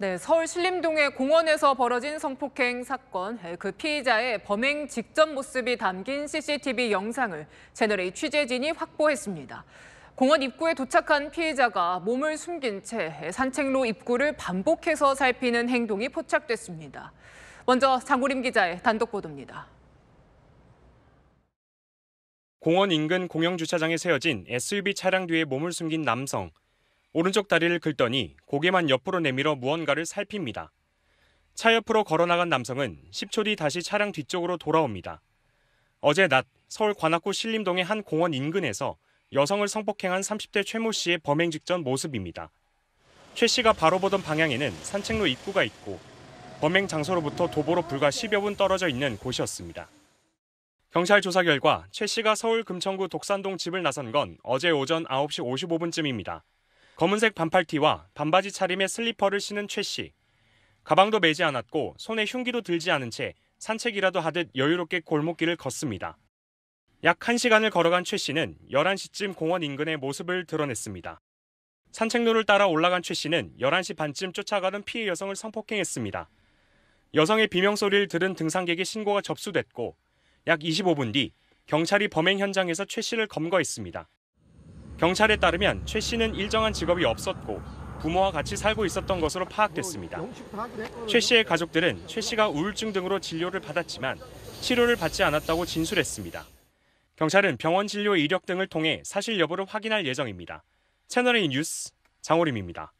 네, 서울 신림동의 공원에서 벌어진 성폭행 사건, 네, 그 피의자의 범행 직전 모습이 담긴 CCTV 영상을 채널A 취재진이 확보했습니다. 공원 입구에 도착한 피해자가 몸을 숨긴 채 산책로 입구를 반복해서 살피는 행동이 포착됐습니다. 먼저 장우림 기자의 단독 보도입니다. 공원 인근 공영 주차장에 세워진 SUV 차량 뒤에 몸을 숨긴 남성. 오른쪽 다리를 긁더니 고개만 옆으로 내밀어 무언가를 살핍니다. 차 옆으로 걸어나간 남성은 10초 뒤 다시 차량 뒤쪽으로 돌아옵니다. 어제 낮 서울 관악구 신림동의 한 공원 인근에서 여성을 성폭행한 30대 최모 씨의 범행 직전 모습입니다. 최 씨가 바로 보던 방향에는 산책로 입구가 있고 범행 장소로부터 도보로 불과 10여 분 떨어져 있는 곳이었습니다. 경찰 조사 결과 최 씨가 서울 금천구 독산동 집을 나선 건 어제 오전 9시 55분쯤입니다. 검은색 반팔티와 반바지 차림의 슬리퍼를 신은 최 씨. 가방도 매지 않았고 손에 흉기도 들지 않은 채 산책이라도 하듯 여유롭게 골목길을 걷습니다. 약 1시간을 걸어간 최 씨는 11시쯤 공원 인근의 모습을 드러냈습니다. 산책로를 따라 올라간 최 씨는 11시 반쯤 쫓아가던 피해 여성을 성폭행했습니다. 여성의 비명소리를 들은 등산객의 신고가 접수됐고 약 25분 뒤 경찰이 범행 현장에서 최 씨를 검거했습니다. 경찰에 따르면 최 씨는 일정한 직업이 없었고 부모와 같이 살고 있었던 것으로 파악됐습니다. 최 씨의 가족들은 최 씨가 우울증 등으로 진료를 받았지만 치료를 받지 않았다고 진술했습니다. 경찰은 병원 진료 이력 등을 통해 사실 여부를 확인할 예정입니다. 채널A 뉴스 장호림입니다.